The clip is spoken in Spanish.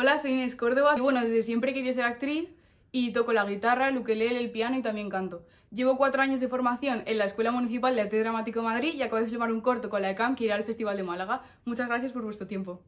Hola, soy Inés Córdoba y bueno, desde siempre quería ser actriz y toco la guitarra, el ukelele, el piano y también canto. Llevo cuatro años de formación en la Escuela Municipal de Arte Dramático Madrid y acabo de filmar un corto con la ECAM que irá al Festival de Málaga. Muchas gracias por vuestro tiempo.